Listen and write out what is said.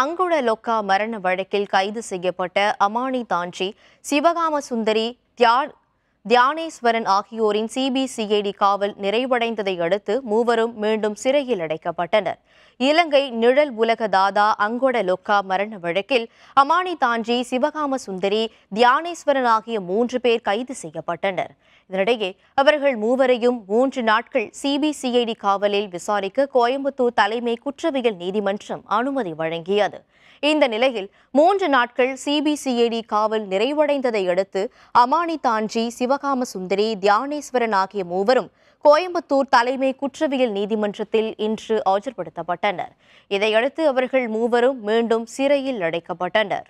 அங்குள லொக்கா மரண வழக்கில் கைது செய்யப்பட்ட அமானி தாஞ்சி சிவகாம சுந்தரி தியானேஸ்வரன் ஆகியோரின் சிபிசிஐடி காவல் நிறைவடைந்ததை அடுத்து மூவரும் மீண்டும் சிறையில் அடைக்கப்பட்டனர் இலங்கை நிழல் உலக தாதா அங்கொட லொக்கா மரண வழக்கில் அமானி தாஞ்சி சிவகாம சுந்தரி தியானேஸ்வரன் ஆகிய மூன்று பேர் கைது செய்யப்பட்டனர் இதனிடையே அவர்கள் மூவரையும் மூன்று நாட்கள் சிபிசிஐடி காவலில் விசாரிக்க கோயம்புத்தூர் தலைமை குற்றவியல் நீதிமன்றம் அனுமதி வழங்கியது இந்த நிலையில் மூன்று நாட்கள் சிபிசிஐடி காவல் நிறைவடைந்ததை அடுத்து அமானி தாஞ்சி சிவ சிவகாம சுந்தரி தியானேஸ்வரன் ஆகிய மூவரும் கோயம்புத்தூர் தலைமை குற்றவியல் நீதிமன்றத்தில் இன்று ஆஜர்படுத்தப்பட்டனர் இதையடுத்து அவர்கள் மூவரும் மீண்டும் சிறையில் அடைக்கப்பட்டனர்